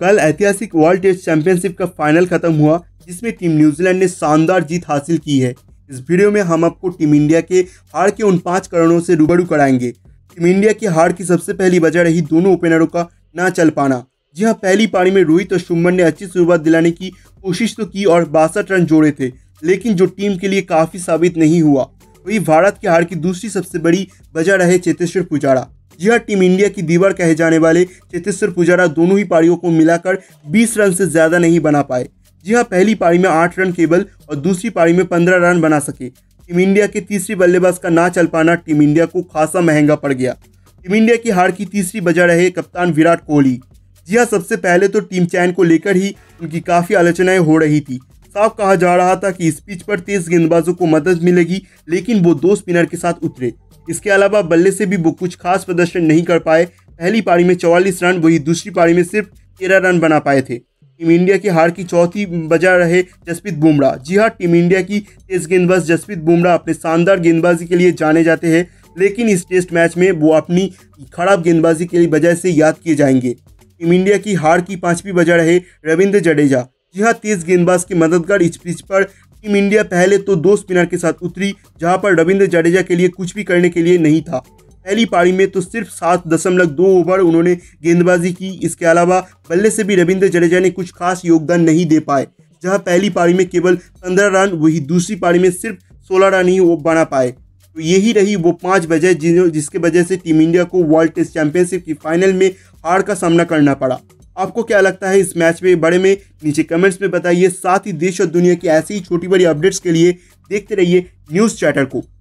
कल ऐतिहासिक world test championship का फाइनल खत्म हुआ जिसमें टीम न्यूजीलैंड ने शानदार जीत हासिल की है इस वीडियो में हम आपको टीम इंडिया के हार के उन पांच कारणों से रूबरू कराएंगे टीम इंडिया की हार की सबसे पहली वजह रही दोनों ओपनरों का ना चल पाना जी हाँ पहली पारी में रोहित और शुभमन ने अच्छी शुरुआत दिलाने की कोशिश तो की और बासठ रन जोड़े थे लेकिन जो टीम के लिए काफ़ी साबित नहीं हुआ वही भारत की हार की दूसरी सबसे बड़ी वजह रहे चेतेश्वर पुजारा यह टीम इंडिया की दीवार कहे जाने वाले चेतेश्वर पुजारा दोनों ही पारियों को मिलाकर 20 रन से ज़्यादा नहीं बना पाए जी हाँ पहली पारी में आठ रन केवल और दूसरी पारी में पंद्रह रन बना सके टीम इंडिया के तीसरी बल्लेबाज का ना चल पाना टीम इंडिया को खासा महंगा पड़ गया टीम इंडिया की हार की तीसरी वजह रहे कप्तान विराट कोहली जी हाँ सबसे पहले तो टीम चैन को लेकर ही उनकी काफ़ी आलोचनाएं हो रही थी साफ कहा जा रहा था कि इस पिच पर तेज गेंदबाजों को मदद मिलेगी लेकिन वो दो स्पिनर के साथ उतरे इसके अलावा बल्ले से भी वो कुछ खास प्रदर्शन नहीं कर पाए पहली पारी में चौवालीस रन वही दूसरी पारी में सिर्फ तेरह रन बना पाए थे टीम इंडिया की हार की चौथी वजह रहे जसप्रीत बुमराह जी हाँ टीम इंडिया की तेज गेंदबाज जसप्रीत बुमराह अपने शानदार गेंदबाजी के लिए जाने जाते हैं लेकिन इस टेस्ट मैच में वो अपनी खराब गेंदबाजी के वजह से याद किए जाएंगे टीम इंडिया की हार की पांचवी वजह रहे रविंद्र जडेजा जी हाँ तेज गेंदबाज की मददगार इस पिच पर टीम इंडिया पहले तो दो स्पिनर के साथ उतरी जहां पर रविंद्र जडेजा के लिए कुछ भी करने के लिए नहीं था पहली पारी में तो सिर्फ सात दशमलव दो ओवर उन्होंने गेंदबाजी की इसके अलावा बल्ले से भी रविंद्र जडेजा ने कुछ खास योगदान नहीं दे पाए जहां पहली पारी में केवल पंद्रह रन वही दूसरी पारी में सिर्फ सोलह रन ही वो बना पाए तो यही रही वो पाँच वजह जिसके वजह से टीम इंडिया को वर्ल्ड टेस्ट चैंपियनशिप की फाइनल में हार का सामना करना पड़ा आपको क्या लगता है इस मैच में बड़े में नीचे कमेंट्स में बताइए साथ ही देश और दुनिया की ऐसी ही छोटी बड़ी अपडेट्स के लिए देखते रहिए न्यूज़ चैटर को